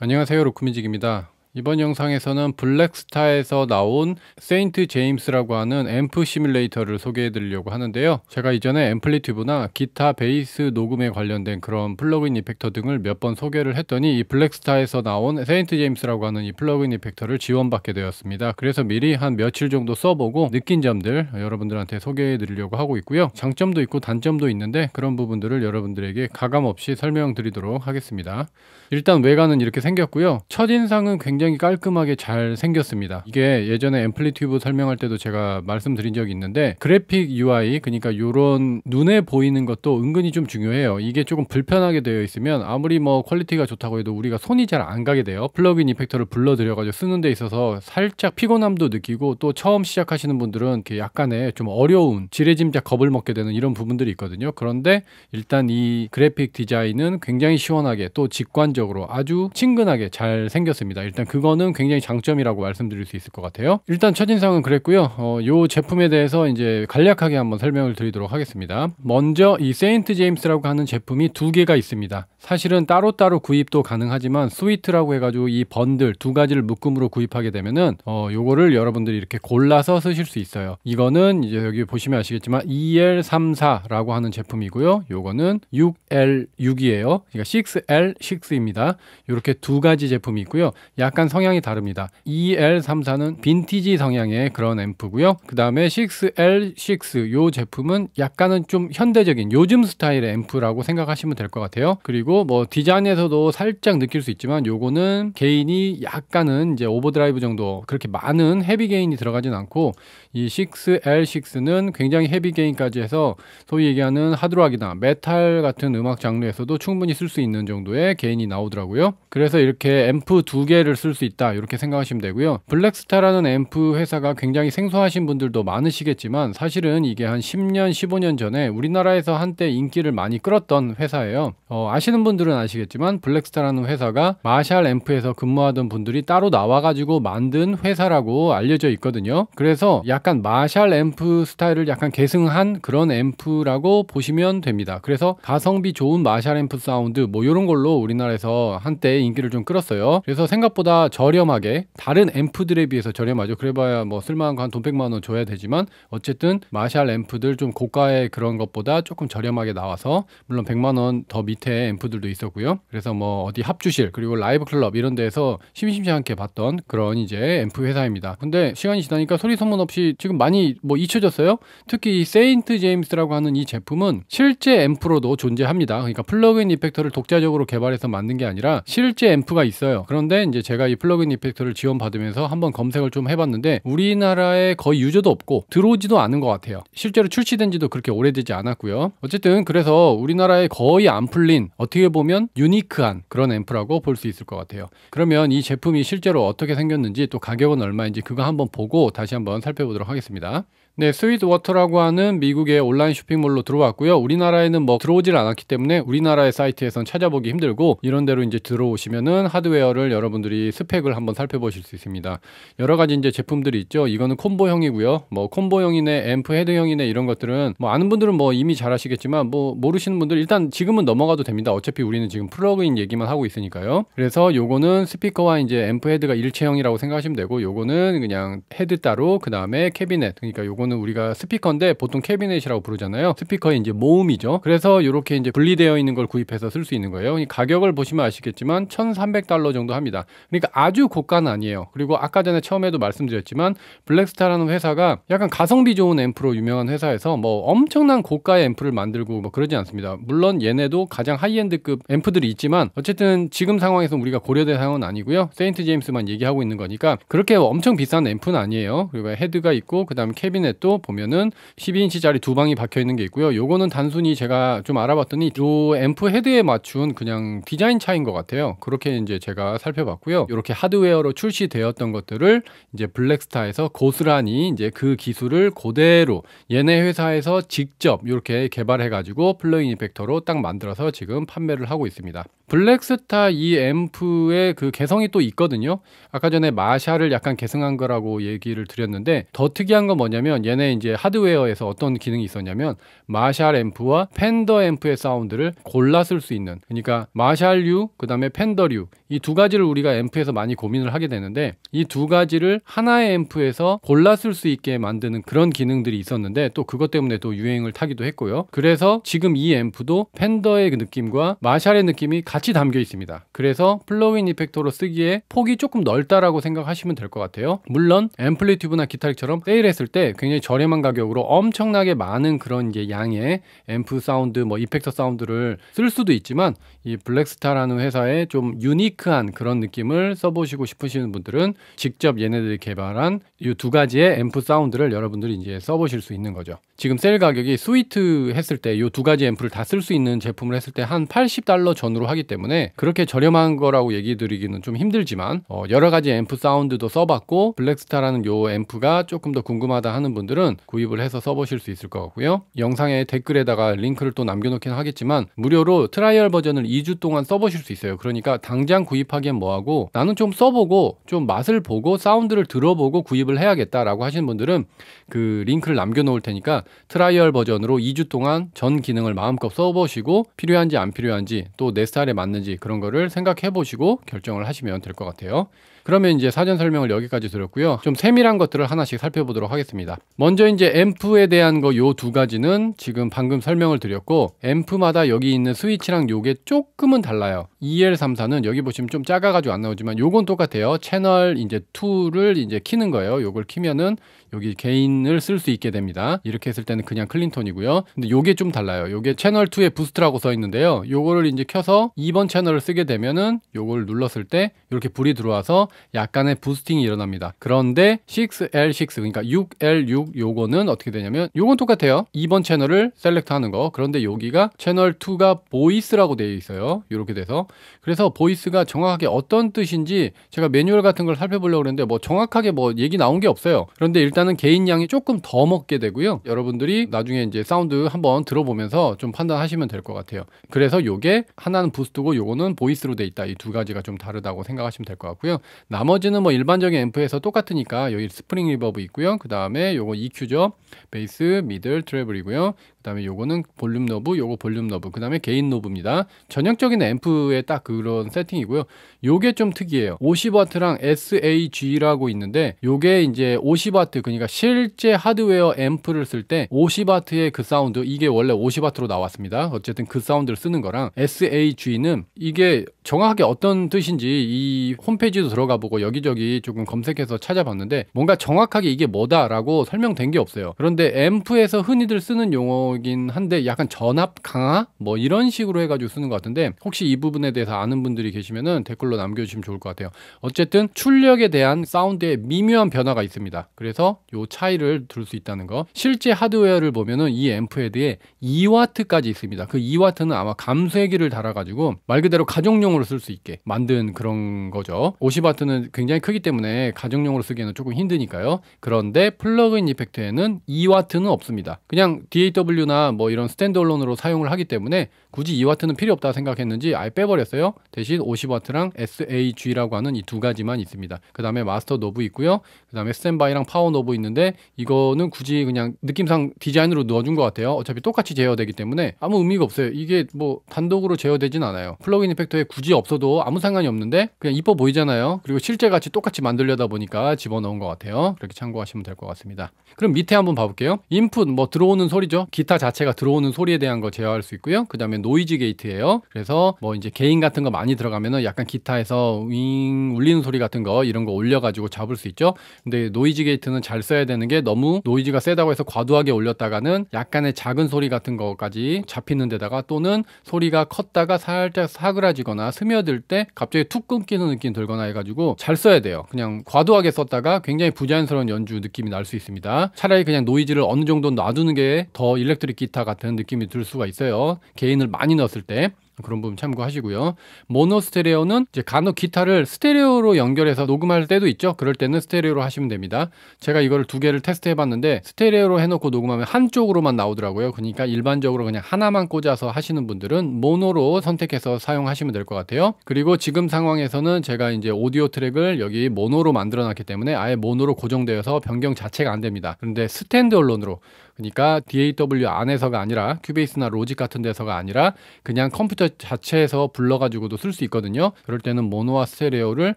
안녕하세요 로크뮤직입니다. 이번 영상에서는 블랙스타에서 나온 세인트 제임스라고 하는 앰프 시뮬레이터를 소개해 드리려고 하는데요 제가 이전에 앰플리튜브나 기타 베이스 녹음에 관련된 그런 플러그인 이펙터 등을 몇 번 소개를 했더니 이 블랙스타에서 나온 세인트 제임스라고 하는 이 플러그인 이펙터를 지원받게 되었습니다 그래서 미리 한 며칠 정도 써보고 느낀 점들 여러분들한테 소개해 드리려고 하고 있고요 장점도 있고 단점도 있는데 그런 부분들을 여러분들에게 가감없이 설명드리도록 하겠습니다 일단 외관은 이렇게 생겼고요 첫인상은 굉장히 굉장히 깔끔하게 잘 생겼습니다. 이게 예전에 앰플리튜브 설명할 때도 제가 말씀드린 적이 있는데 그래픽 UI 그러니까 이런 눈에 보이는 것도 은근히 좀 중요해요. 이게 조금 불편하게 되어 있으면 아무리 뭐 퀄리티가 좋다고 해도 우리가 손이 잘 안 가게 돼요. 플러그인 이펙터를 불러 들여가지고 쓰는 데 있어서 살짝 피곤함도 느끼고 또 처음 시작하시는 분들은 이렇게 약간의 좀 어려운 지레짐작 겁을 먹게 되는 이런 부분들이 있거든요. 그런데 일단 이 그래픽 디자인은 굉장히 시원하게 또 직관적으로 아주 친근하게 잘 생겼습니다. 일단 그거는 굉장히 장점이라고 말씀드릴 수 있을 것 같아요. 일단 첫인상은 그랬고요. 어, 요 제품에 대해서 이제 간략하게 한번 설명을 드리도록 하겠습니다. 먼저 이 세인트 제임스라고 하는 제품이 두 개가 있습니다. 사실은 따로따로 구입도 가능하지만 스위트라고 해가지고 이 번들 두 가지를 묶음으로 구입하게 되면은 어, 요거를 여러분들이 이렇게 골라서 쓰실 수 있어요. 이거는 이제 여기 보시면 아시겠지만 EL34라고 하는 제품이고요. 요거는 6L6이에요. 그러니까 6L6입니다. 이렇게 두 가지 제품이 있고요. 약간 약간 성향이 다릅니다. EL34는 빈티지 성향의 그런 앰프고요. 그 다음에 6L6 요 제품은 약간은 좀 현대적인 요즘 스타일의 앰프라고 생각하시면 될 것 같아요. 그리고 뭐 디자인에서도 살짝 느낄 수 있지만 요거는 개인이 약간은 이제 오버드라이브 정도 그렇게 많은 헤비 게인이 들어가진 않고 이 6L6는 굉장히 헤비 게인까지 해서 소위 얘기하는 하드락이나 메탈 같은 음악 장르에서도 충분히 쓸 수 있는 정도의 게인이 나오더라고요. 그래서 이렇게 앰프 두 개를 쓸 만들 수 있다 이렇게 생각하시면 되고요. 블랙스타라는 앰프 회사가 굉장히 생소하신 분들도 많으시겠지만 사실은 이게 한 10년, 15년 전에 우리나라에서 한때 인기를 많이 끌었던 회사예요. 어, 아시는 분들은 아시겠지만 블랙스타라는 회사가 마샬 앰프에서 근무하던 분들이 따로 나와가지고 만든 회사라고 알려져 있거든요. 그래서 약간 마샬 앰프 스타일을 약간 계승한 그런 앰프라고 보시면 됩니다. 그래서 가성비 좋은 마샬 앰프 사운드 뭐 이런 걸로 우리나라에서 한때 인기를 좀 끌었어요. 그래서 생각보다 보다 저렴하게 다른 앰프들에 비해서 저렴하죠. 그래봐야 뭐 쓸만한 거한돈0만원 줘야 되지만 어쨌든 마샬 앰프들 좀 고가의 그런 것보다 조금 저렴하게 나와서 물론 1 0 0만원 더 밑에 앰프들도 있었고요. 그래서 뭐 어디 합주실 그리고 라이브 클럽 이런 데에서 심심치 않게 봤던 그런 이제 앰프 회사입니다. 근데 시간이 지나니까 소리 소문 없이 지금 많이 뭐 잊혀졌어요. 특히 이 세인트 제임스라고 하는 이 제품은 실제 앰프로도 존재합니다. 그러니까 플러그인 이펙터를 독자적으로 개발해서 만든 게 아니라 실제 앰프가 있어요. 그런데 이제 제가 제가 이 플러그인 이펙터를 지원받으면서 한번 검색을 좀 해봤는데 우리나라에 거의 유저도 없고 들어오지도 않은 것 같아요. 실제로 출시된 지도 그렇게 오래되지 않았고요. 어쨌든 그래서 우리나라에 거의 안 풀린 어떻게 보면 유니크한 그런 앰프라고 볼 수 있을 것 같아요. 그러면 이 제품이 실제로 어떻게 생겼는지 또 가격은 얼마인지 그거 한번 보고 다시 한번 살펴보도록 하겠습니다. 네, 스윗워터라고 하는 미국의 온라인 쇼핑몰로 들어왔고요. 우리나라에는 뭐 들어오질 않았기 때문에 우리나라의 사이트에선 찾아보기 힘들고 이런 대로 이제 들어오시면은 하드웨어를 여러분들이 스펙을 한번 살펴보실 수 있습니다. 여러 가지 이제 제품들이 있죠. 이거는 콤보형이고요. 뭐 콤보형이네, 앰프 헤드형이네 이런 것들은 뭐 아는 분들은 뭐 이미 잘 아시겠지만 뭐 모르시는 분들 일단 지금은 넘어가도 됩니다. 어차피 우리는 지금 플러그인 얘기만 하고 있으니까요. 그래서 요거는 스피커와 이제 앰프 헤드가 일체형이라고 생각하시면 되고 요거는 그냥 헤드 따로 그다음에 캐비넷 그러니까 요거 요거는 우리가 스피커인데 보통 캐비넷이라고 부르잖아요. 스피커의 이제 모음이죠. 그래서 이렇게 이제 분리되어 있는 걸 구입해서 쓸 수 있는 거예요. 가격을 보시면 아시겠지만 1,300달러 정도 합니다. 그러니까 아주 고가는 아니에요. 그리고 아까 전에 처음에도 말씀드렸지만 블랙스타라는 회사가 약간 가성비 좋은 앰프로 유명한 회사에서 뭐 엄청난 고가의 앰프를 만들고 뭐그러지 않습니다. 물론 얘네도 가장 하이엔드급 앰프들이 있지만 어쨌든 지금 상황에서 우리가 고려될 상황은 아니고요. 세인트 제임스만 얘기하고 있는 거니까 그렇게 엄청 비싼 앰프는 아니에요. 그리고 헤드가 있고 그다음 캐비넷 또 보면은 12인치짜리 두 방이 박혀 있는 게 있고요. 요거는 단순히 제가 좀 알아봤더니 요 앰프 헤드에 맞춘 그냥 디자인 차인 것 같아요. 그렇게 이제 제가 살펴봤고요. 이렇게 하드웨어로 출시되었던 것들을 이제 블랙스타에서 고스란히 이제 그 기술을 그대로 얘네 회사에서 직접 이렇게 개발해가지고 플러인 이펙터로 딱 만들어서 지금 판매를 하고 있습니다. 블랙스타 이 앰프의 그 개성이 또 있거든요. 아까 전에 마샤를 약간 계승한 거라고 얘기를 드렸는데 더 특이한 건 뭐냐면 얘네 이제 하드웨어에서 어떤 기능이 있었냐면 마샬 앰프와 팬더 앰프의 사운드를 골라 쓸 수 있는 그러니까 마샬류 그다음에 팬더류 이두 가지를 우리가 앰프에서 많이 고민을 하게 되는데 이 두 가지를 하나의 앰프에서 골라 쓸 수 있게 만드는 그런 기능들이 있었는데 또 그것 때문에 또 유행을 타기도 했고요. 그래서 지금 이 앰프도 팬더의 그 느낌과 마샬의 느낌이 같이 담겨 있습니다. 그래서 플로윈 이펙터로 쓰기에 폭이 조금 넓다라고 생각하시면 될 것 같아요. 물론 앰플리튜브나 기타릭처럼 세일했을 때 굉장히 저렴한 가격으로 엄청나게 많은 그런 이제 양의 앰프 사운드, 뭐 이펙터 사운드를 쓸 수도 있지만 이 블랙스타라는 회사의 좀 유니크 시크한 그런 느낌을 써보시고 싶으시는 분들은 직접 얘네들이 개발한 이 두 가지의 앰프 사운드를 여러분들이 이제 써보실 수 있는 거죠. 지금 셀 가격이 스위트 했을 때 이 두 가지 앰프를 다 쓸 수 있는 제품을 했을 때 한 80달러 전으로 하기 때문에 그렇게 저렴한 거라고 얘기 드리기는 좀 힘들지만 어 여러 가지 앰프 사운드도 써봤고 블랙스타라는 이 앰프가 조금 더 궁금하다 하는 분들은 구입을 해서 써보실 수 있을 것 같고요. 영상에 댓글에다가 링크를 또 남겨놓긴 하겠지만 무료로 트라이얼 버전을 2주 동안 써보실 수 있어요. 그러니까 당장 당장 구입하기엔 뭐하고 나는 좀 써보고 좀 맛을 보고 사운드를 들어보고 구입을 해야겠다라고 하시는 분들은 그 링크를 남겨놓을 테니까 트라이얼 버전으로 2주 동안 전 기능을 마음껏 써보시고 필요한지 안 필요한지 또 내 스타일에 맞는지 그런 거를 생각해 보시고 결정을 하시면 될 것 같아요. 그러면 이제 사전 설명을 여기까지 드렸고요좀 세밀한 것들을 하나씩 살펴보도록 하겠습니다. 먼저 이제 앰프에 대한 거 요 두 가지는 지금 방금 설명을 드렸고 앰프마다 여기 있는 스위치랑 요게 조금은 달라요. EL34는 여기 보시면 좀 작아가지고 안 나오지만 요건 똑같아요. 채널 이제 2를 이제 키는 거예요. 요걸 키면은 여기 개인을 쓸 수 있게 됩니다. 이렇게 했을 때는 그냥 클린톤이고요. 근데 요게 좀 달라요. 요게 채널 2의 부스트라고 써 있는데요. 요거를 이제 켜서 2번 채널을 쓰게 되면은 요걸 눌렀을 때 이렇게 불이 들어와서 약간의 부스팅이 일어납니다. 그런데 6L6 그러니까 6L6 요거는 어떻게 되냐면 요건 똑같아요. 2번 채널을 셀렉트 하는 거. 그런데 여기가 채널 2가 보이스라고 되어 있어요. 이렇게 돼서 그래서 보이스가 정확하게 어떤 뜻인지 제가 매뉴얼 같은 걸 살펴보려고 했는데뭐 정확하게 뭐 얘기 나온 게 없어요. 그런데 일단은 개인 양이 조금 더 먹게 되고요. 여러분들이 나중에 이제 사운드 한번 들어보면서 좀 판단하시면 될 것 같아요. 그래서 요게 하나는 부스트고 요거는 보이스로 돼 있다. 이 두 가지가 좀 다르다고 생각하시면 될 것 같고요. 나머지는 뭐 일반적인 앰프에서 똑같으니까 여기 스프링 리버브 있고요. 그 다음에 요거 EQ죠. 베이스, 미들, 트래블이고요. 그다음에 요거는 볼륨 너브, 요거 볼륨 너브, 그다음에 개인 너브입니다. 전형적인 앰프의 딱 그런 세팅이고요. 요게 좀 특이해요. 50W랑 SAG라고 있는데 요게 이제 50W 그러니까 실제 하드웨어 앰프를 쓸 때 50W의 그 사운드 이게 원래 50W로 나왔습니다. 어쨌든 그 사운드를 쓰는 거랑 SAG는 이게 정확하게 어떤 뜻인지 이 홈페이지도 들어가 보고 여기저기 조금 검색해서 찾아봤는데 뭔가 정확하게 이게 뭐다라고 설명된 게 없어요. 그런데 앰프에서 흔히들 쓰는 용어 용어긴 한데 약간 전압 강화 뭐 이런 식으로 해가지고 쓰는 것 같은데 혹시 이 부분에 대해서 아는 분들이 계시면은 댓글로 남겨주시면 좋을 것 같아요. 어쨌든 출력에 대한 사운드의 미묘한 변화가 있습니다. 그래서 요 차이를 둘 수 있다는 거. 실제 하드웨어를 보면은 이 앰프 에 대해 2와트까지 있습니다. 그 2와트는 아마 감쇄기를 달아가지고 말 그대로 가정용으로 쓸 수 있게 만든 그런 거죠. 50와트는 굉장히 크기 때문에 가정용으로 쓰기에는 조금 힘드니까요. 그런데 플러그인 이펙트에는 2와트는 없습니다. 그냥 DAW m c 나뭐 이런 스탠드얼론으로 사용을 하기 때문에 굳이 2트는 필요 없다 생각했는지 아예 빼버렸어요. 대신 5 0와트랑 SAG라고 하는 이 두 가지만 있습니다. 그 다음에 마스터 노브 있고요. 그 다음에 스탠바이랑 파워 노브 있는데 이거는 굳이 그냥 느낌상 디자인으로 넣어준 것 같아요. 어차피 똑같이 제어되기 때문에 아무 의미가 없어요. 이게 뭐 단독으로 제어되진 않아요. 플러그인 이펙터에 굳이 없어도 아무 상관이 없는데 그냥 이뻐 보이잖아요. 그리고 실제같이 똑같이 만들려다 보니까 집어넣은 것 같아요. 그렇게 참고하시면 될 것 같습니다. 그럼 밑에 한번 봐볼게요. 인풋 뭐 들어오는 소리죠. 기타 데이 자체가 들어오는 소리에 대한 거 제어할 수 있고요. 그 다음에 노이즈 게이트예요. 그래서 뭐 이제 게인 같은 거 많이 들어가면은 약간 기타에서 윙 울리는 소리 같은 거 이런 거 올려가지고 잡을 수 있죠. 근데 노이즈 게이트는 잘 써야 되는 게 너무 노이즈가 세다고 해서 과도하게 올렸다가는 약간의 작은 소리 같은 거까지 잡히는 데다가 또는 소리가 컸다가 살짝 사그라지거나 스며들 때 갑자기 툭 끊기는 느낌 들거나 해가지고 잘 써야 돼요. 그냥 과도하게 썼다가 굉장히 부자연스러운 연주 느낌이 날 수 있습니다. 차라리 그냥 노이즈를 어느 정도 놔두는 게 더 일렉트 일렉트릭 기타 같은 느낌이 들 수가 있어요. 개인을 많이 넣었을 때. 그런 부분 참고하시고요. 모노 스테레오는 이제 간혹 기타를 스테레오로 연결해서 녹음할 때도 있죠. 그럴 때는 스테레오로 하시면 됩니다. 제가 이거를 두 개를 테스트 해봤는데 스테레오로 해놓고 녹음하면 한쪽으로만 나오더라고요. 그러니까 일반적으로 그냥 하나만 꽂아서 하시는 분들은 모노로 선택해서 사용하시면 될 것 같아요. 그리고 지금 상황에서는 제가 이제 오디오 트랙을 여기 모노로 만들어 놨기 때문에 아예 모노로 고정되어서 변경 자체가 안 됩니다. 그런데 스탠드언론으로 그러니까 DAW 안에서가 아니라 큐베이스나 로직 같은 데서가 아니라 그냥 컴퓨터 자체에서 불러가지고도 쓸 수 있거든요. 그럴 때는 모노와 스테레오를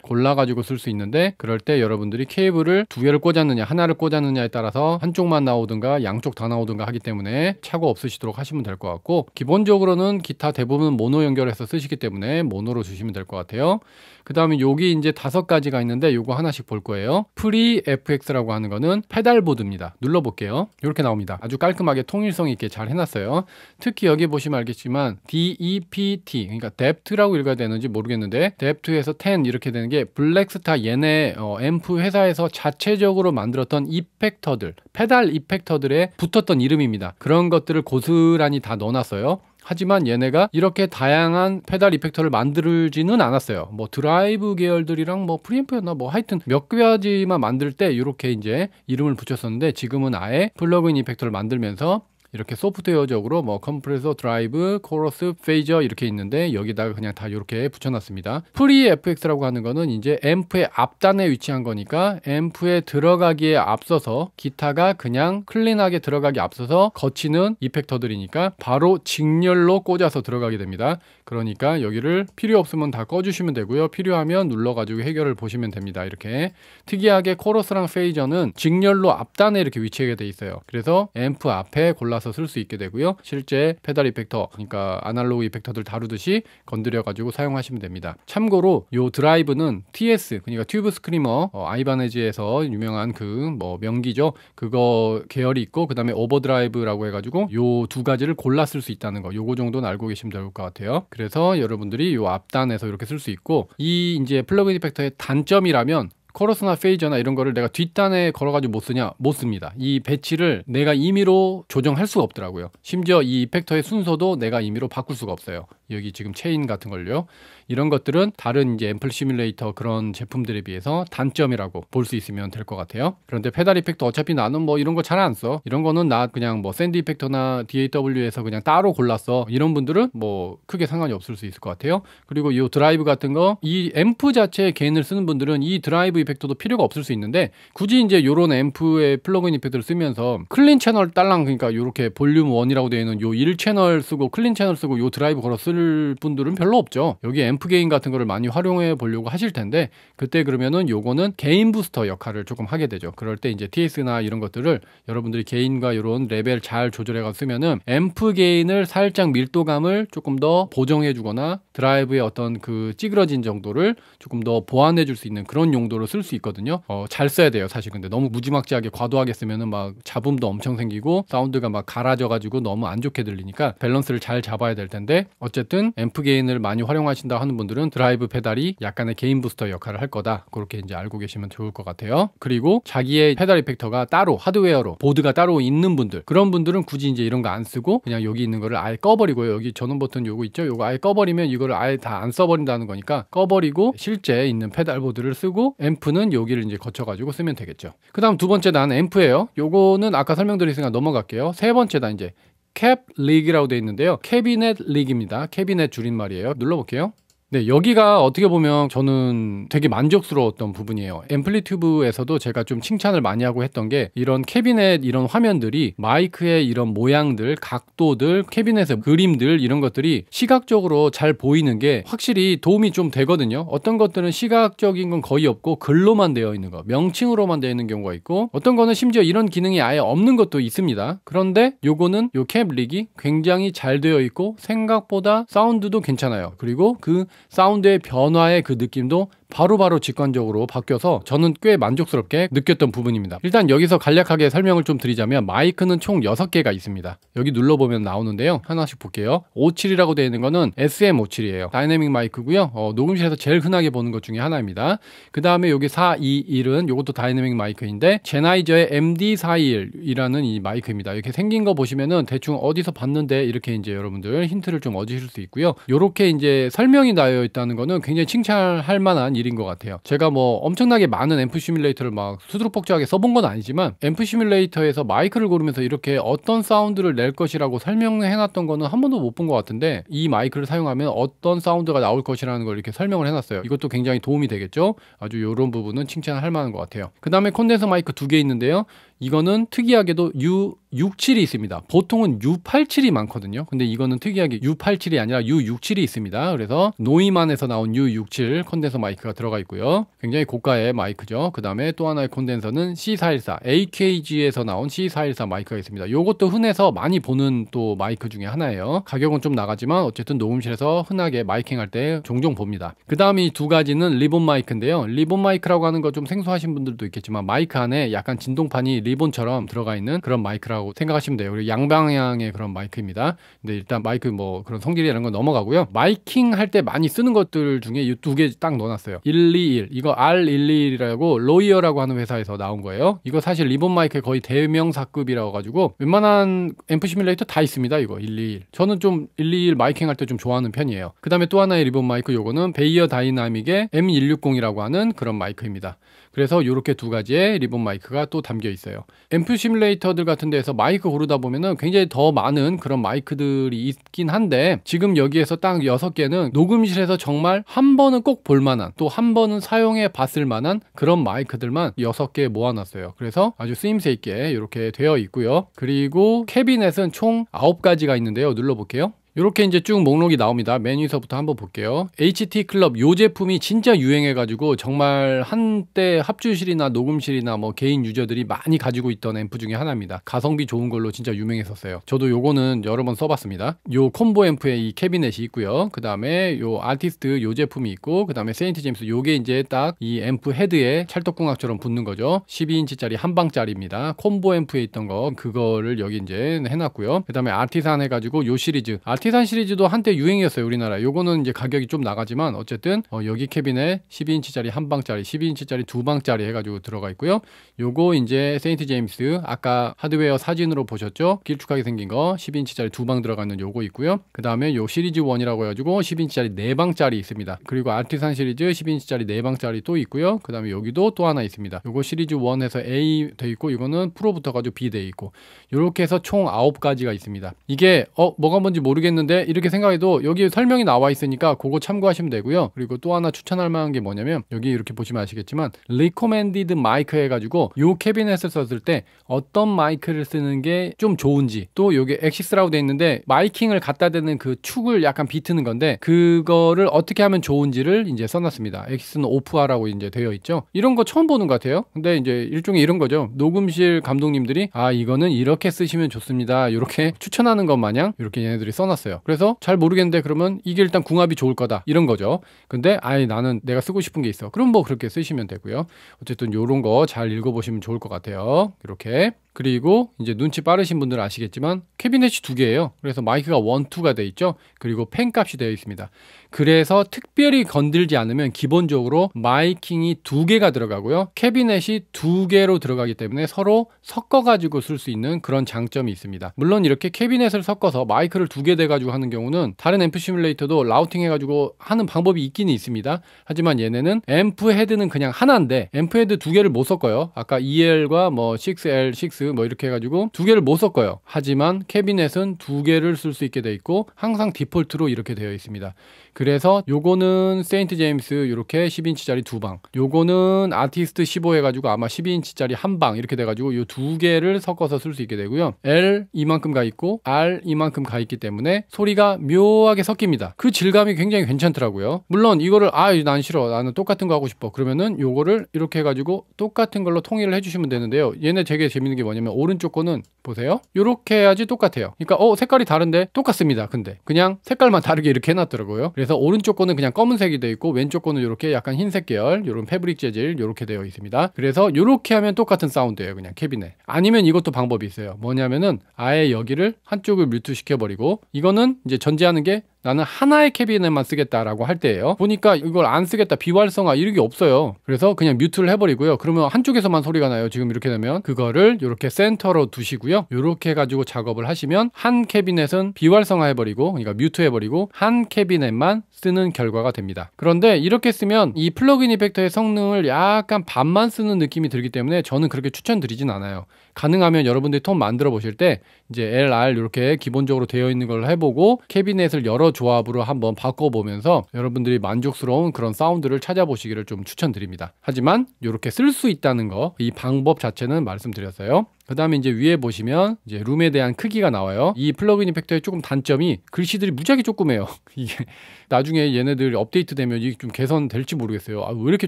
골라가지고 쓸 수 있는데 그럴 때 여러분들이 케이블을 두 개를 꽂았느냐 하나를 꽂았느냐에 따라서 한쪽만 나오든가 양쪽 다 나오든가 하기 때문에 차고 없으시도록 하시면 될 것 같고 기본적으로는 기타 대부분 모노 연결해서 쓰시기 때문에 모노로 주시면 될 것 같아요. 그 다음에 여기 이제 다섯 가지가 있는데 이거 하나씩 볼 거예요. 프리 FX라고 하는 거는 페달보드입니다. 눌러볼게요. 이렇게 나옵니다. 있습니다. 아주 깔끔하게 통일성 있게 잘 해놨어요. 특히 여기 보시면 알겠지만 DEPT 그러니까 debt라고 읽어야 되는지 모르겠는데 debt에서 10 이렇게 되는 게 블랙스타 얘네 어, 앰프 회사에서 자체적으로 만들었던 이펙터들 페달 이펙터들에 붙었던 이름입니다. 그런 것들을 고스란히 다 넣어놨어요. 하지만 얘네가 이렇게 다양한 페달 이펙터를 만들지는 않았어요. 뭐 드라이브 계열들이랑 뭐 프리앰프였나 뭐 하여튼 몇 가지만 만들 때 이렇게 이제 이름을 붙였었는데 지금은 아예 플러그인 이펙터를 만들면서 이렇게 소프트웨어적으로 뭐 컴프레서, 드라이브, 코러스, 페이저 이렇게 있는데 여기다가 그냥 다 이렇게 붙여놨습니다. 프리 FX라고 하는 거는 이제 앰프의 앞단에 위치한 거니까 앰프에 들어가기에 앞서서 기타가 그냥 클린하게 들어가기 앞서서 거치는 이펙터들이니까 바로 직렬로 꽂아서 들어가게 됩니다. 그러니까 여기를 필요 없으면 다 꺼주시면 되고요. 필요하면 눌러가지고 해결을 보시면 됩니다. 이렇게 특이하게 코러스랑 페이저는 직렬로 앞단에 이렇게 위치하게 돼 있어요. 그래서 앰프 앞에 골라 골라서 쓸수 있게 되고요. 실제 페달 이펙터 그러니까 아날로그 이펙터들 다루듯이 건드려 가지고 사용하시면 됩니다. 참고로 이 드라이브는 TS 그러니까 튜브 스크리머 어, 아이바네지에서 유명한 그 뭐 명기죠. 그거 계열이 있고 그다음에 오버드라이브라고 해 가지고 이 두 가지를 골라 쓸 수 있다는 거 요거 정도는 알고 계시면 될 것 같아요. 그래서 여러분들이 이 앞단에서 이렇게 쓸 수 있고 이 이제 플러그인 이펙터의 단점이라면 커러스나 페이저나 이런 거를 내가 뒷단에 걸어가지고 못 쓰냐? 못 씁니다. 이 배치를 내가 임의로 조정할 수가 없더라고요. 심지어 이 이펙터의 순서도 내가 임의로 바꿀 수가 없어요. 여기 지금 체인 같은 걸요. 이런 것들은 다른 이제 앰플 시뮬레이터 그런 제품들에 비해서 단점이라고 볼 수 있으면 될 것 같아요. 그런데 페달 이펙터 어차피 나는 뭐 이런 거 잘 안 써. 이런 거는 나 그냥 뭐 샌드 이펙터나 DAW에서 그냥 따로 골랐어. 이런 분들은 뭐 크게 상관이 없을 수 있을 것 같아요. 그리고 이 드라이브 같은 거 이 앰프 자체의 게인을 쓰는 분들은 이 드라이브 이펙터도 필요가 없을 수 있는데 굳이 이제 이런 앰프의 플러그인 이펙터를 쓰면서 클린 채널 딸랑 그러니까 이렇게 볼륨 1이라고 되어 있는 이 1채널 쓰고 클린 채널 쓰고 이 드라이브 걸어 쓰쓸 하실 분들은 별로 없죠. 여기 앰프 게인 같은 거를 많이 활용해 보려고 하실 텐데 그때 그러면은 요거는 개인 부스터 역할을 조금 하게 되죠. 그럴 때 이제 TS나 이런 것들을 여러분들이 개인과 이런 레벨 잘조절해갔으면은 앰프 게인을 살짝 밀도감을 조금 더 보정해 주거나 드라이브의 어떤 그 찌그러진 정도를 조금 더 보완해 줄 수 있는 그런 용도로 쓸 수 있거든요. 어, 잘 써야 돼요. 사실 근데 너무 무지막지하게 과도하게 쓰면은 막 잡음도 엄청 생기고 사운드가 막 갈아져 가지고 너무 안 좋게 들리니까 밸런스를 잘 잡아야 될 텐데 어쨌든 어쨌든 앰프 게인을 많이 활용하신다 하는 분들은 드라이브 페달이 약간의 게인 부스터 역할을 할 거다 그렇게 이제 알고 계시면 좋을 것 같아요 그리고 자기의 페달 이펙터가 따로 하드웨어로 보드가 따로 있는 분들 그런 분들은 굳이 이제 이런 거 안 쓰고 그냥 여기 있는 거를 아예 꺼버리고요 여기 전원 버튼 요거 있죠 요거 아예 꺼버리면 이거를 아예 다 안 써버린다는 거니까 꺼버리고 실제 있는 페달 보드를 쓰고 앰프는 여기를 이제 거쳐가지고 쓰면 되겠죠 그 다음 두 번째 단 앰프예요 요거는 아까 설명드렸으니까 넘어갈게요 세 번째 단 이제 캡 리그라고 되어 있는데요. 캐비넷 리그입니다. 캐비넷 줄임말이에요. 눌러볼게요. 네, 여기가 어떻게 보면 저는 되게 만족스러웠던 부분이에요. 앰플리튜브에서도 제가 좀 칭찬을 많이 하고 했던 게 이런 캐비넷 이런 화면들이 마이크의 이런 모양들, 각도들, 캐비넷의 그림들 이런 것들이 시각적으로 잘 보이는 게 확실히 도움이 좀 되거든요. 어떤 것들은 시각적인 건 거의 없고 글로만 되어 있는 거, 명칭으로만 되어 있는 경우가 있고 어떤 거는 심지어 이런 기능이 아예 없는 것도 있습니다. 그런데 요거는 요 캡릭이 굉장히 잘 되어 있고 생각보다 사운드도 괜찮아요. 그리고 그 사운드의 변화의 그 느낌도 바로바로 직관적으로 바뀌어서 저는 꽤 만족스럽게 느꼈던 부분입니다. 일단 여기서 간략하게 설명을 좀 드리자면 마이크는 총 6개가 있습니다. 여기 눌러보면 나오는데요. 하나씩 볼게요. 57이라고 되어 있는 거는 SM57이에요. 다이내믹 마이크고요. 어, 녹음실에서 제일 흔하게 보는 것 중에 하나입니다. 그 다음에 여기 421은 이것도 다이내믹 마이크인데 제나이저의 MD421이라는 이 마이크입니다. 이렇게 생긴 거 보시면은 대충 어디서 봤는데 이렇게 이제 여러분들 힌트를 좀 얻으실 수 있고요. 이렇게 이제 설명이 나여 있다는 거는 굉장히 칭찬할 만한 일인 것 같아요. 제가 뭐 엄청나게 많은 앰프 시뮬레이터를 막 수두룩 복잡하게 써본 건 아니지만 앰프 시뮬레이터에서 마이크를 고르면서 이렇게 어떤 사운드를 낼 것이라고 설명해놨던 거는 한 번도 못 본 것 같은데 이 마이크를 사용하면 어떤 사운드가 나올 것이라는 걸 이렇게 설명을 해놨어요. 이것도 굉장히 도움이 되겠죠. 아주 이런 부분은 칭찬할 만한 것 같아요. 그 다음에 콘덴서 마이크 두 개 있는데요. 이거는 특이하게도 U67이 있습니다. 보통은 U87이 많거든요. 근데 이거는 특이하게 U87이 아니라 U67이 있습니다. 그래서 노이만에서 나온 U67 컨덴서 마이크가 들어가 있고요. 굉장히 고가의 마이크죠. 그 다음에 또 하나의 콘덴서는 C414, AKG에서 나온 C414 마이크가 있습니다. 이것도 흔해서 많이 보는 또 마이크 중에 하나예요. 가격은 좀 나가지만 어쨌든 녹음실에서 흔하게 마이킹 할때 종종 봅니다. 그 다음 이 두 가지는 리본 마이크인데요. 리본 마이크라고 하는 거 좀 생소하신 분들도 있겠지만 마이크 안에 약간 진동판이 리본처럼 들어가 있는 그런 마이크라고 생각하시면 돼요. 그리고 양방향의 그런 마이크입니다. 근데 일단 마이크 뭐 그런 성질이 라는건 넘어가고요. 마이킹 할 때 많이 쓰는 것들 중에 이 두 개 딱 넣어놨어요. 121 이거 R121이라고 로이어라고 하는 회사에서 나온 거예요. 이거 사실 리본 마이크의 거의 대명사급이라고 가지고 웬만한 앰프 시뮬레이터 다 있습니다. 이거 121. 저는 좀 121 마이킹 할 때 좀 좋아하는 편이에요. 그 다음에 또 하나의 리본 마이크 요거는 베이어 다이나믹의 M160이라고 하는 그런 마이크입니다. 그래서 이렇게 두 가지의 리본 마이크가 또 담겨 있어요. 앰프 시뮬레이터들 같은 데에서 마이크 고르다 보면은 굉장히 더 많은 그런 마이크들이 있긴 한데 지금 여기에서 딱 6개는 녹음실에서 정말 한 번은 꼭 볼만한 또 한 번은 사용해 봤을 만한 그런 마이크들만 6개 모아놨어요. 그래서 아주 쓰임새 있게 이렇게 되어 있고요. 그리고 캐비넷은 총 9가지가 있는데요. 눌러볼게요. 이렇게 이제 쭉 목록이 나옵니다. 맨 위서부터 한번 볼게요. HT 클럽 요 제품이 진짜 유행해가지고 정말 한때 합주실이나 녹음실이나 뭐 개인 유저들이 많이 가지고 있던 앰프 중에 하나입니다. 가성비 좋은 걸로 진짜 유명했었어요. 저도 요거는 여러 번 써봤습니다. 요 콤보 앰프에 이 캐비넷이 있고요. 그 다음에 요 아티스트 요 제품이 있고 그 다음에 세인트 제임스 요게 이제 딱 이 앰프 헤드에 찰떡궁합처럼 붙는 거죠. 12인치짜리 한 방짜리입니다. 콤보 앰프에 있던 거 그거를 여기 이제 해놨고요. 그 다음에 아티산 해가지고 요 시리즈 아티 티산 시리즈도 한때 유행이었어요 우리나라. 요거는 이제 가격이 좀 나가지만 어쨌든 어, 여기 캐빈에 12인치짜리 한 방짜리, 12인치짜리 두 방짜리 해가지고 들어가 있고요. 요거 이제 세인트 제임스 아까 하드웨어 사진으로 보셨죠? 길쭉하게 생긴 거 12인치짜리 두방 들어가 있는 요거 있고요. 그 다음에 요 시리즈 1이라고 해가지고 1 2인치짜리네 방짜리 있습니다. 그리고 아티산 시리즈 1 2인치짜리네 방짜리 또 있고요. 그 다음에 여기도 또 하나 있습니다. 요거 시리즈 1에서 A 돼 있고 이거는 프로 부터가지고 B 돼 있고 요렇게 해서 총 9가지가 있습니다. 이게 어 뭐가 뭔지 모르겠는 데 모르겠는데 이렇게 생각해도 여기 설명이 나와 있으니까 그거 참고하시면 되고요. 그리고 또 하나 추천할 만한 게 뭐냐면 여기 이렇게 보시면 아시겠지만 리코멘디드 마이크 해가지고 요 캐비넷을 썼을 때 어떤 마이크를 쓰는 게 좀 좋은지 또 여기 엑시스라고 돼 있는데 마이킹을 갖다 대는 그 축을 약간 비트는 건데 그거를 어떻게 하면 좋은지를 이제 써놨습니다. 엑시스는 오프화라고 이제 되어 있죠. 이런 거 처음 보는 것 같아요. 근데 이제 일종의 이런 거죠. 녹음실 감독님들이 아 이거는 이렇게 쓰시면 좋습니다. 이렇게 추천하는 것 마냥 이렇게 얘네들이 써놨 해봤어요. 그래서 잘 모르겠는데 그러면 이게 일단 궁합이 좋을 거다 이런 거죠. 근데 아예 나는 내가 쓰고 싶은 게 있어. 그럼 뭐 그렇게 쓰시면 되고요. 어쨌든 요런거 잘 읽어보시면 좋을 것 같아요. 이렇게. 그리고 이제 눈치 빠르신 분들은 아시겠지만 캐비넷이 두 개예요. 그래서 마이크가 원투가돼 있죠. 그리고 펜 값이 되어 있습니다. 그래서 특별히 건들지 않으면 기본적으로 마이킹이 두 개가 들어가고요. 캐비넷이 두 개로 들어가기 때문에 서로 섞어 가지고 쓸 수 있는 그런 장점이 있습니다. 물론 이렇게 캐비넷을 섞어서 마이크를 두 개돼 가지고 하는 경우는 다른 앰프 시뮬레이터도 라우팅 해 가지고 하는 방법이 있기는 있습니다. 하지만 얘네는 앰프 헤드는 그냥 하나인데 앰프 헤드 두 개를 못 섞어요. 아까 EL과 뭐 6L, 6뭐 이렇게 해가지고 두 개를 못 섞어요. 하지만 캐비넷은 두 개를 쓸 수 있게 돼 있고 항상 디폴트로 이렇게 되어 있습니다. 그래서 요거는 세인트 제임스 이렇게 10인치짜리 두 방, 요거는 아티스트 15 해가지고 아마 12인치짜리 한 방 이렇게 돼가지고 요 두 개를 섞어서 쓸 수 있게 되고요. L 이만큼 가 있고 R 이만큼 가 있기 때문에 소리가 묘하게 섞입니다. 그 질감이 굉장히 괜찮더라고요. 물론 이거를 아 난 싫어 나는 똑같은 거 하고 싶어 그러면은 요거를 이렇게 해가지고 똑같은 걸로 통일을 해주시면 되는데요. 얘네 되게 재밌는 게 뭐냐? 뭐냐면 오른쪽 거는 보세요. 요렇게 해야지 똑같아요. 그러니까 어 색깔이 다른데 똑같습니다. 근데 그냥 색깔만 다르게 이렇게 해놨더라고요. 그래서 오른쪽 거는 그냥 검은색이 되어 있고 왼쪽 거는 이렇게 약간 흰색 계열 요런 패브릭 재질 이렇게 되어 있습니다. 그래서 요렇게 하면 똑같은 사운드예요. 그냥 캐비넷. 아니면 이것도 방법이 있어요. 뭐냐면은 아예 여기를 한쪽을 뮤트 시켜버리고 이거는 이제 전제하는 게 나는 하나의 캐비넷만 쓰겠다라고 할 때예요. 보니까 이걸 안 쓰겠다 비활성화 이런 게 없어요. 그래서 그냥 뮤트를 해버리고요. 그러면 한쪽에서만 소리가 나요. 지금 이렇게 되면 그거를 이렇게 센터로 두시고요. 이렇게 해 가지고 작업을 하시면 한 캐비넷은 비활성화 해버리고 그러니까 뮤트 해버리고 한 캐비넷만 쓰는 결과가 됩니다. 그런데 이렇게 쓰면 이 플러그인 이펙터의 성능을 약간 반만 쓰는 느낌이 들기 때문에 저는 그렇게 추천드리진 않아요. 가능하면 여러분들이 톤 만들어 보실 때 이제 L, R 이렇게 기본적으로 되어 있는 걸 해보고 캐비넷을 여러 조합으로 한번 바꿔보면서 여러분들이 만족스러운 그런 사운드를 찾아보시기를 좀 추천드립니다. 하지만 이렇게 쓸 수 있다는 거 이 방법 자체는 말씀드렸어요. 그 다음에 이제 위에 보시면 이제 룸에 대한 크기가 나와요. 이 플러그인 팩터의 조금 단점이 글씨들이 무지하게 조그매요. 이게 나중에 얘네들 업데이트되면 이게 좀 개선될지 모르겠어요. 아, 왜 이렇게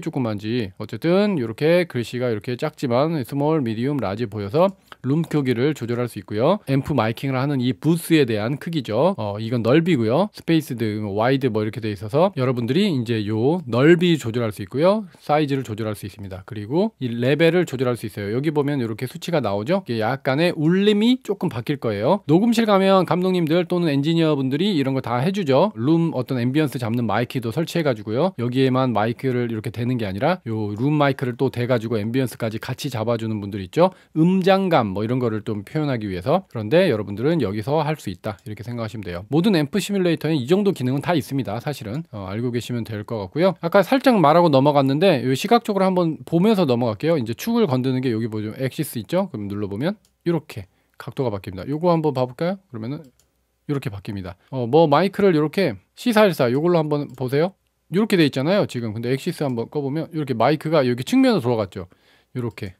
조그만지. 어쨌든 이렇게 글씨가 이렇게 작지만 스몰, 미디움, 라지 보여서 룸 크기를 조절할 수 있고요. 앰프 마이킹을 하는 이 부스에 대한 크기죠. 어, 이건 넓이고요. 스페이스드, 와이드 뭐 이렇게 돼 있어서 여러분들이 이제 요 넓이 조절할 수 있고요. 사이즈를 조절할 수 있습니다. 그리고 이 레벨을 조절할 수 있어요. 여기 보면 이렇게 수치가 나오죠. 거죠. 예, 약간의 울림이 조금 바뀔 거예요. 녹음실 가면 감독님들 또는 엔지니어분들이 이런 거 다 해주죠. 룸 어떤 앰비언스 잡는 마이크도 설치해가지고요. 여기에만 마이크를 이렇게 대는 게 아니라 요 룸 마이크를 또 대가지고 앰비언스까지 같이 잡아주는 분들 있죠. 음장감 뭐 이런 거를 좀 표현하기 위해서 그런데 여러분들은 여기서 할 수 있다 이렇게 생각하시면 돼요. 모든 앰프 시뮬레이터에 이 정도 기능은 다 있습니다. 사실은 어, 알고 계시면 될 것 같고요. 아까 살짝 말하고 넘어갔는데 시각적으로 한번 보면서 넘어갈게요. 이제 축을 건드는 게 여기 보죠. 엑시스 있죠? 그럼 눌러 눌러보면 이렇게 각도가 바뀝니다. 요거 한번 봐볼까요? 그러면은 이렇게 바뀝니다. 어, 뭐 마이크를 이렇게 C414 요걸로 한번 보세요. 이렇게 돼 있잖아요. 지금 근데 엑시스 한번 꺼보면 이렇게 마이크가 여기 측면으로 돌아갔죠. 이렇게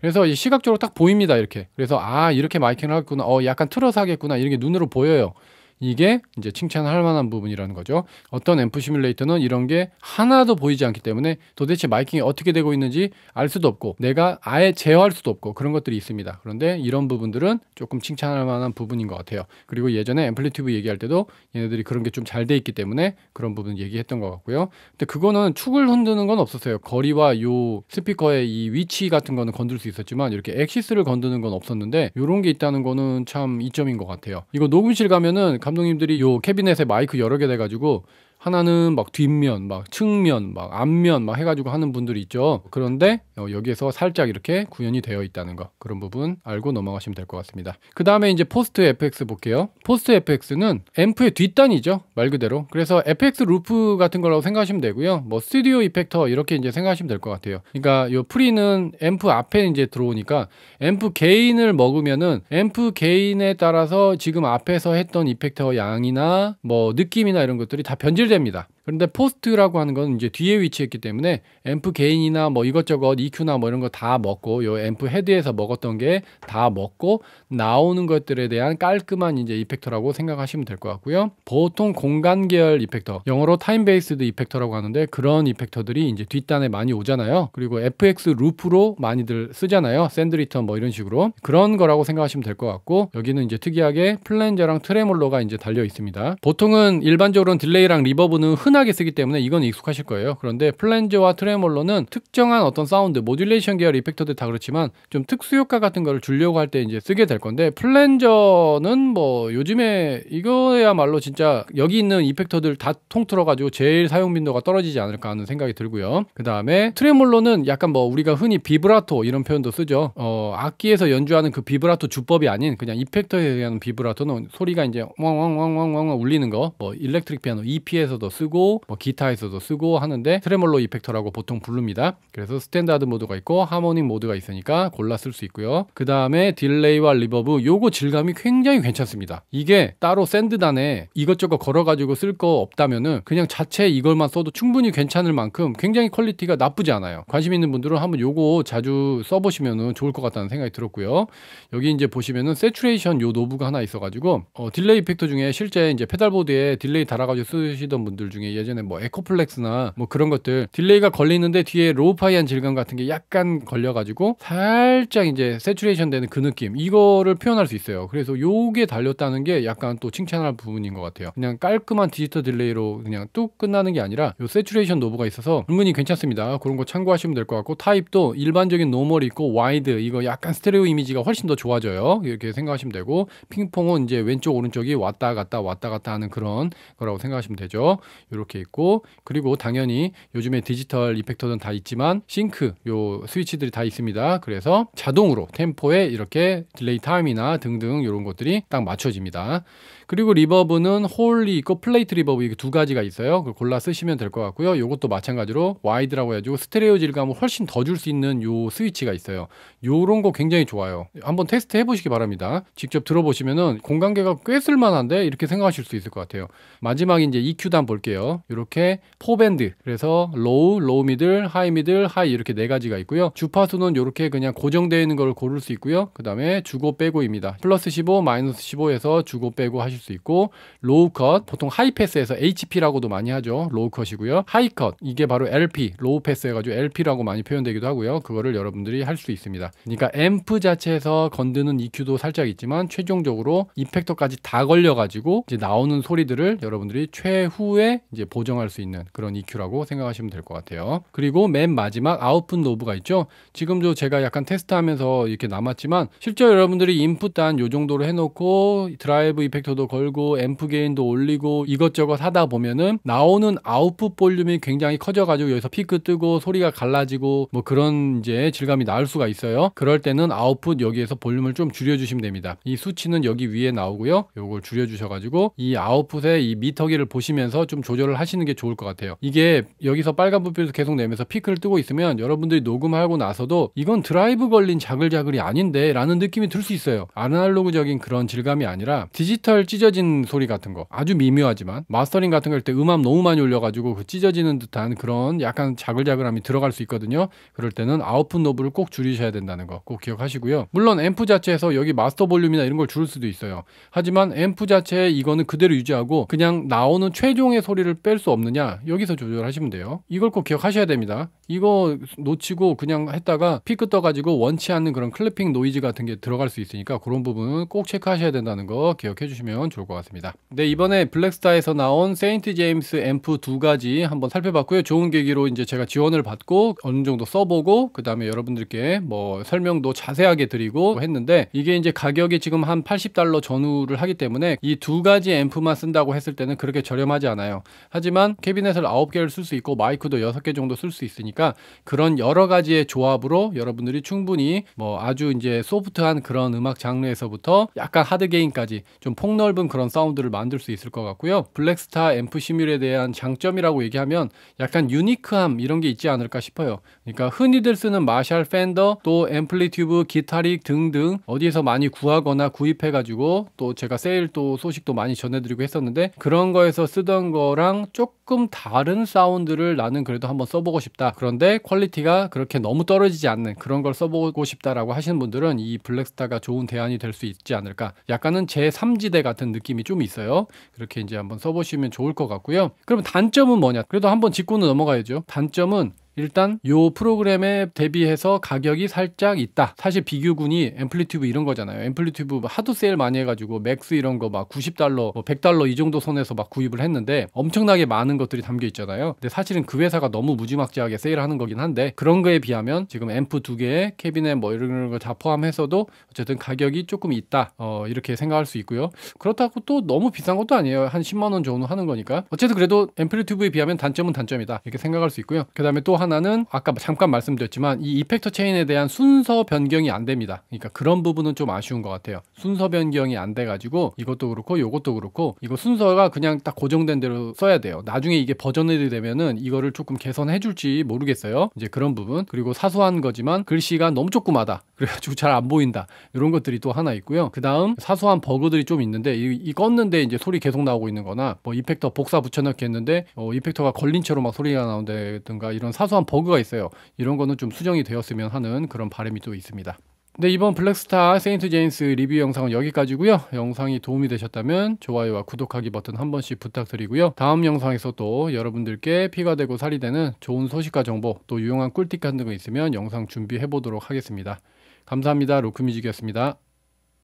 그래서 시각적으로 딱 보입니다. 이렇게 그래서 아 이렇게 마이크를 하겠구나. 어 약간 틀어서 하겠구나. 이런 게 눈으로 보여요. 이게 이제 칭찬할 만한 부분이라는 거죠. 어떤 앰프 시뮬레이터는 이런 게 하나도 보이지 않기 때문에 도대체 마이킹이 어떻게 되고 있는지 알 수도 없고 내가 아예 제어할 수도 없고 그런 것들이 있습니다. 그런데 이런 부분들은 조금 칭찬할 만한 부분인 것 같아요. 그리고 예전에 앰플리튜브 얘기할 때도 얘네들이 그런 게 좀 잘 돼 있기 때문에 그런 부분 얘기했던 것 같고요. 근데 그거는 축을 흔드는 건 없었어요. 거리와 요 스피커의 이 위치 같은 거는 건들 수 있었지만 이렇게 엑시스를 건드는 건 없었는데 이런 게 있다는 거는 참 이점인 것 같아요. 이거 녹음실 가면은 감독님들이 요 캐비넷에 마이크 여러 개 돼가지고 하나는 막 뒷면, 막 측면, 막 앞면 막 해가지고 하는 분들이 있죠. 그런데 어, 여기에서 살짝 이렇게 구현이 되어 있다는 거 그런 부분 알고 넘어가시면 될 것 같습니다. 그 다음에 이제 포스트 FX 볼게요. 포스트 FX는 앰프의 뒷단이죠. 말 그대로. 그래서 FX 루프 같은 거라고 생각하시면 되고요. 뭐 스튜디오 이펙터 이렇게 이제 생각하시면 될 것 같아요. 그러니까 요 프리는 앰프 앞에 이제 들어오니까 앰프 게인을 먹으면은 앰프 게인에 따라서 지금 앞에서 했던 이펙터 양이나 뭐 느낌이나 이런 것들이 다 변질 해제됩니다. 그런데 포스트라고 하는 건 이제 뒤에 위치했기 때문에 앰프 게인이나 뭐 이것저것 EQ나 뭐 이런 거 다 먹고 요 앰프 헤드에서 먹었던 게 다 먹고 나오는 것들에 대한 깔끔한 이제 이펙터라고 생각하시면 될 것 같고요. 보통 공간 계열 이펙터, 영어로 타임 베이스드 이펙터라고 하는데 그런 이펙터들이 이제 뒷단에 많이 오잖아요. 그리고 FX 루프로 많이들 쓰잖아요. 샌드 리턴 뭐 이런 식으로 그런 거라고 생각하시면 될 것 같고 여기는 이제 특이하게 플랜저랑 트레몰로가 이제 달려 있습니다. 보통은 일반적으로는 딜레이랑 리버브는 흔 흔하게 쓰기 때문에 이건 익숙하실 거예요. 그런데 플랜저와 트레몰로는 특정한 어떤 사운드, 모듈레이션 계열 이펙터들 다 그렇지만 좀 특수 효과 같은 거를 주려고 할 때 이제 쓰게 될 건데 플랜저는 뭐 요즘에 이거야말로 진짜 여기 있는 이펙터들 다 통틀어 가지고 제일 사용 빈도가 떨어지지 않을까 하는 생각이 들고요. 그다음에 트레몰로는 약간 뭐 우리가 흔히 비브라토 이런 표현도 쓰죠. 어, 악기에서 연주하는 그 비브라토 주법이 아닌 그냥 이펙터에 의한 비브라토는 소리가 이제 왕왕왕왕왕 울리는 거뭐 일렉트릭 피아노 EP에서도 쓰고 쓰고 뭐 기타에서도 쓰고 하는데 트레몰로 이펙터라고 보통 부릅니다. 그래서 스탠다드 모드가 있고 하모닉 모드가 있으니까 골라 쓸 수 있고요. 그 다음에 딜레이와 리버브 요거 질감이 굉장히 괜찮습니다. 이게 따로 샌드단에 이것저것 걸어가지고 쓸 거 없다면은 그냥 자체 이걸만 써도 충분히 괜찮을 만큼 굉장히 퀄리티가 나쁘지 않아요. 관심 있는 분들은 한번 요거 자주 써보시면은 좋을 것 같다는 생각이 들었고요. 여기 이제 보시면은 세츄레이션 요 노브가 하나 있어가지고 어 딜레이 이펙터 중에 실제 이제 페달보드에 딜레이 달아가지고 쓰시던 분들 중에 예전에 뭐 에코플렉스나 뭐 그런 것들 딜레이가 걸리는데 뒤에 로우파이한 질감 같은 게 약간 걸려가지고 살짝 이제 세츄레이션 되는 그 느낌 이거를 표현할 수 있어요. 그래서 요게 달렸다는 게 약간 또 칭찬할 부분인 것 같아요. 그냥 깔끔한 디지털 딜레이로 그냥 뚝 끝나는 게 아니라 요 세츄레이션 노브가 있어서 은근히 괜찮습니다. 그런 거 참고하시면 될 것 같고 타입도 일반적인 노멀이 있고 와이드 이거 약간 스테레오 이미지가 훨씬 더 좋아져요. 이렇게 생각하시면 되고 핑퐁은 이제 왼쪽 오른쪽이 왔다 갔다 왔다 갔다 하는 그런 거라고 생각하시면 되죠. 이렇게 있고 그리고 당연히 요즘에 디지털 이펙터는 다 있지만 싱크 요 스위치들이 다 있습니다. 그래서 자동으로 템포에 이렇게 딜레이 타임이나 등등 이런 것들이 딱 맞춰집니다. 그리고 리버브는 홀이 있고 플레이트 리버브 이게 두 가지가 있어요. 그걸 골라 쓰시면 될 것 같고요. 요것도 마찬가지로 와이드라고 해가지고 스테레오 질감을 훨씬 더 줄 수 있는 요 스위치가 있어요. 요런 거 굉장히 좋아요. 한번 테스트 해보시기 바랍니다. 직접 들어보시면은 공간계가 꽤 쓸만한데 이렇게 생각하실 수 있을 것 같아요. 마지막 이제 e q 단 볼게요. 이렇게 4밴드 그래서 로우, 로우 미들, 하이 미들, 하이 이렇게 네 가지가 있고요. 주파수는 이렇게 그냥 고정되어 있는 걸 고를 수 있고요. 그 다음에 주고 빼고입니다. 플러스 15, 마이너스 15에서 주고 빼고 하실 수 있고 로우 컷 보통 하이 패스에서 HP라고도 많이 하죠. 로우 컷이고요. 하이 컷 이게 바로 LP 로우 패스 해가지고 LP라고 많이 표현되기도 하고요. 그거를 여러분들이 할 수 있습니다. 그러니까 앰프 자체에서 건드는 EQ도 살짝 있지만 최종적으로 이펙터까지 다 걸려가지고 이제 나오는 소리들을 여러분들이 최후의 이제 보정할 수 있는 그런 EQ라고 생각하시면 될 것 같아요. 그리고 맨 마지막 아웃풋 노브가 있죠. 지금도 제가 약간 테스트하면서 이렇게 남았지만 실제 여러분들이 인풋 단요 정도로 해놓고 드라이브 이펙터도 걸고 앰프 게인도 올리고 이것저것 하다 보면은 나오는 아웃풋 볼륨이 굉장히 커져가지고 여기서 피크 뜨고 소리가 갈라지고 뭐 그런 이제 질감이 나올 수가 있어요. 그럴 때는 아웃풋 여기에서 볼륨을 좀 줄여주시면 됩니다. 이 수치는 여기 위에 나오고요. 요걸 줄여주셔가지고 이 아웃풋의 이 미터기를 보시면서 좀 조절을 연결을 하시는 게 좋을 것 같아요. 이게 여기서 빨간 불빛을 계속 내면서 피크를 뜨고 있으면 여러분들이 녹음하고 나서도 이건 드라이브 걸린 자글자글이 아닌데 라는 느낌이 들 수 있어요. 아날로그적인 그런 질감이 아니라 디지털 찢어진 소리 같은 거 아주 미묘하지만 마스터링 같은 걸 때 음압 너무 많이 올려가지고 그 찢어지는 듯한 그런 약간 자글자글함이 들어갈 수 있거든요. 그럴 때는 아웃풋 노브를 꼭 줄이셔야 된다는 거 꼭 기억하시고요. 물론 앰프 자체에서 여기 마스터 볼륨이나 이런 걸 줄일 수도 있어요. 하지만 앰프 자체에 이거는 그대로 유지하고 그냥 나오는 최종의 소리를 뺄수 없느냐 여기서 조절하시면 돼요. 이걸 꼭 기억하셔야 됩니다. 이거 놓치고 그냥 했다가 피크 떠가지고 원치 않는 그런 클리핑 노이즈 같은 게 들어갈 수 있으니까 그런 부분 꼭 체크하셔야 된다는 거 기억해 주시면 좋을 것 같습니다. 네, 이번에 블랙스타에서 나온 세인트 제임스 앰프 두 가지 한번 살펴봤고요. 좋은 계기로 이제 제가 지원을 받고 어느 정도 써보고 그 다음에 여러분들께 뭐 설명도 자세하게 드리고 했는데 이게 이제 가격이 지금 한 80달러 전후를 하기 때문에 이 두 가지 앰프만 쓴다고 했을 때는 그렇게 저렴하지 않아요. 하지만 캐비넷을 9개를 쓸 수 있고 마이크도 6개 정도 쓸 수 있으니까 있으니까 그러니까 그런 여러 가지의 조합으로 여러분들이 충분히 뭐 아주 이제 소프트한 그런 음악 장르에서부터 약간 하드 게임까지 좀 폭넓은 그런 사운드를 만들 수 있을 것 같고요. 블랙스타 앰프 시뮬에 대한 장점이라고 얘기하면 약간 유니크함 이런 게 있지 않을까 싶어요. 그러니까 흔히들 쓰는 마샬 팬더 또 앰플리튜브 기타릭 등등 어디에서 많이 구하거나 구입해 가지고 또 제가 세일 또 소식도 많이 전해드리고 했었는데 그런 거에서 쓰던 거랑 조금 다른 사운드를 나는 그래도 한번 써보고 싶다. 그런 그런데 퀄리티가 그렇게 너무 떨어지지 않는 그런 걸 써보고 싶다라고 하시는 분들은 이 블랙스타가 좋은 대안이 될 수 있지 않을까. 약간은 제3지대 같은 느낌이 좀 있어요. 그렇게 이제 한번 써보시면 좋을 것 같고요. 그럼 단점은 뭐냐? 그래도 한번 짚고는 넘어가야죠. 단점은 일단 요 프로그램에 대비해서 가격이 살짝 있다. 사실 비교군이 앰플리튜브 이런 거잖아요. 앰플리튜브 뭐 하도 세일 많이 해가지고 맥스 이런 거 막 90달러, 뭐 100달러 이 정도 선에서 막 구입을 했는데 엄청나게 많은 것들이 담겨 있잖아요. 근데 사실은 그 회사가 너무 무지막지하게 세일하는 거긴 한데 그런 거에 비하면 지금 앰프 두 개에 캐비넷 뭐 이런 거 다 포함해서도 어쨌든 가격이 조금 있다. 어, 이렇게 생각할 수 있고요. 그렇다고 또 너무 비싼 것도 아니에요. 한 10만 원 정도 하는 거니까. 어쨌든 그래도 앰플리튜브에 비하면 단점은 단점이다. 이렇게 생각할 수 있고요. 그 다음에 또한 하나는 아까 잠깐 말씀드렸지만 이 이펙터 체인에 대한 순서 변경이 안 됩니다. 그러니까 그런 부분은 좀 아쉬운 것 같아요. 순서 변경이 안 돼가지고 이것도 그렇고 이것도 그렇고 이거 순서가 그냥 딱 고정된 대로 써야 돼요. 나중에 이게 버전이 되면은 이거를 조금 개선해 줄지 모르겠어요. 이제 그런 부분 그리고 사소한 거지만 글씨가 너무 조그마다 그래가지고 잘 안 보인다 이런 것들이 또 하나 있고요. 그 다음 사소한 버그들이 좀 있는데 이, 이, 껐는데 이제 소리 계속 나오고 있는 거나 뭐 이펙터 복사 붙여넣기 했는데 어, 이펙터가 걸린 채로 막 소리가 나온다든가 이런 사소 사소한 버그가 있어요. 이런 거는 좀 수정이 되었으면 하는 그런 바람이 또 있습니다. 네, 이번 블랙스타 세인트 제인스 리뷰 영상은 여기까지고요. 영상이 도움이 되셨다면 좋아요와 구독하기 버튼 한 번씩 부탁드리고요. 다음 영상에서 도 여러분들께 피가 되고 살이 되는 좋은 소식과 정보 또 유용한 꿀팁 같은 거 있으면 영상 준비해 보도록 하겠습니다. 감사합니다. 로크뮤직이었습니다.